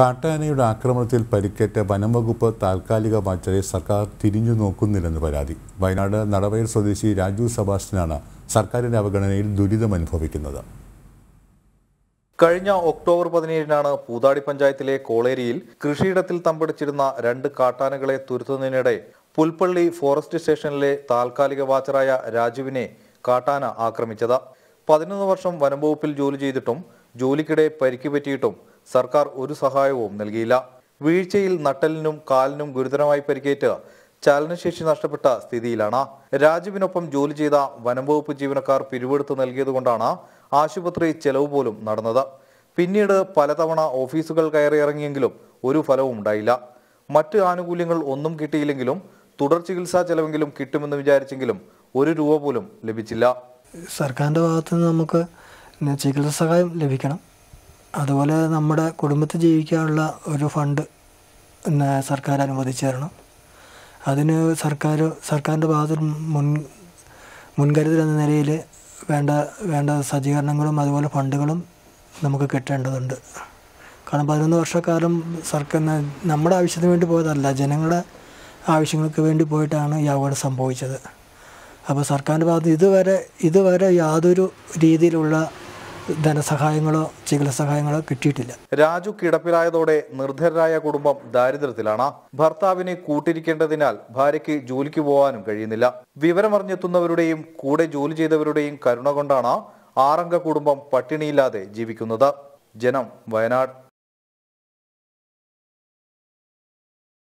കാട്ടാനയുടെ ആക്രമണത്തിൽ പരിക്കേറ്റ വനംവകുപ്പ് താൽക്കാലിക വാച്ചറെ സർക്കാർ തിരിഞ്ഞു നോക്കുന്നില്ലെന്ന് പരാതി വയനാട് നടവയൽ സ്വദേശി രാജു സബാസ്റ്റിനാണ് സർക്കാരിൻ്റെ അവഗണനയിൽ ദുരിതമനുഭവിക്കുന്നത് കഴിഞ്ഞ ഒക്ടോബർ പതിനേഴിനാണ് പൂതാടി പഞ്ചായത്തിലെ കോളേരിയിൽ കൃഷിയിടത്തിൽ തമ്പടിച്ചിരുന്ന രണ്ട് കാട്ടാനകളെ തുരുത്തുന്നതിനിടെ പുൽപ്പള്ളി ഫോറസ്റ്റ് സ്റ്റേഷനിലെ താൽക്കാലിക വാച്ചറായ രാജുവിനെ കാട്ടാന ആക്രമിച്ചത് പതിനൊന്ന് വർഷം വനംവകുപ്പിൽ ജോലി ചെയ്തിട്ടും ജോലിക്കിടെ പരിക്ക് പറ്റിയിട്ടും സർക്കാർ ഒരു സഹായവും നൽകിയില്ല വീഴ്ചയിൽ നട്ടലിനും കാലിനും ഗുരുതരമായി പരിക്കേറ്റ് ചലനശേഷി നഷ്ടപ്പെട്ട സ്ഥിതിയിലാണ് രാജുവിനൊപ്പം ജോലി ചെയ്ത വനംവകുപ്പ് ജീവനക്കാർ പിരിവെടുത്ത് നൽകിയതുകൊണ്ടാണ് ആശുപത്രി ചെലവ് പോലും നടന്നത് പിന്നീട് പലതവണ ഓഫീസുകൾ കയറിയിറങ്ങിയെങ്കിലും ഒരു ഫലവും ഉണ്ടായില്ല മറ്റ് ആനുകൂല്യങ്ങൾ ഒന്നും കിട്ടിയില്ലെങ്കിലും തുടർ ചികിത്സാ ചെലവെങ്കിലും കിട്ടുമെന്ന് വിചാരിച്ചെങ്കിലും ഒരു രൂപ പോലും ലഭിച്ചില്ല സർക്കാരിൻ്റെ ഭാഗത്തുനിന്ന് നിന്ന് നമുക്ക് ചികിത്സ സഹായം ലഭിക്കണം അതുപോലെ നമ്മുടെ കുടുംബത്തിൽ ജീവിക്കാനുള്ള ഒരു ഫണ്ട് സർക്കാർ അനുവദിച്ചു തരണം അതിന് സർക്കാർ സർക്കാരിൻ്റെ ഭാഗത്ത് മുൻ മുൻകരുതൽ എന്ന നിലയിൽ വേണ്ട വേണ്ട സജ്ജീകരണങ്ങളും അതുപോലെ ഫണ്ടുകളും നമുക്ക് കിട്ടേണ്ടതുണ്ട് കാരണം പതിനൊന്ന് വർഷക്കാലം സർക്കാർ നമ്മുടെ ആവശ്യത്തിന് വേണ്ടി പോയതല്ല ജനങ്ങളുടെ ആവശ്യങ്ങൾക്ക് വേണ്ടി പോയിട്ടാണ് ഈ അപകടം സംഭവിച്ചത് അപ്പോൾ സർക്കാരിൻ്റെ ഭാഗത്ത് ഇതുവരെ ഇതുവരെ യാതൊരു രീതിയിലുള്ള ധനസഹായങ്ങളോ ചികിത്സ സഹായങ്ങളോ കിട്ടിയിട്ടില്ല രാജു കിടപ്പിലായതോടെ നിർധരരായ കുടുംബം ദാരിദ്ര്യത്തിലാണ് ഭർത്താവിനെ കൂട്ടിരിക്കേണ്ടതിനാൽ ഭാര്യയ്ക്ക് ജോലിക്ക് പോകാനും കഴിയുന്നില്ല വിവരമറിഞ്ഞെത്തുന്നവരുടെയും കൂടെ ജോലി ചെയ്തവരുടെയും കരുണ കൊണ്ടാണ് ആറംഗ കുടുംബം പട്ടിണിയില്ലാതെ ജീവിക്കുന്നത് ജനം വയനാട്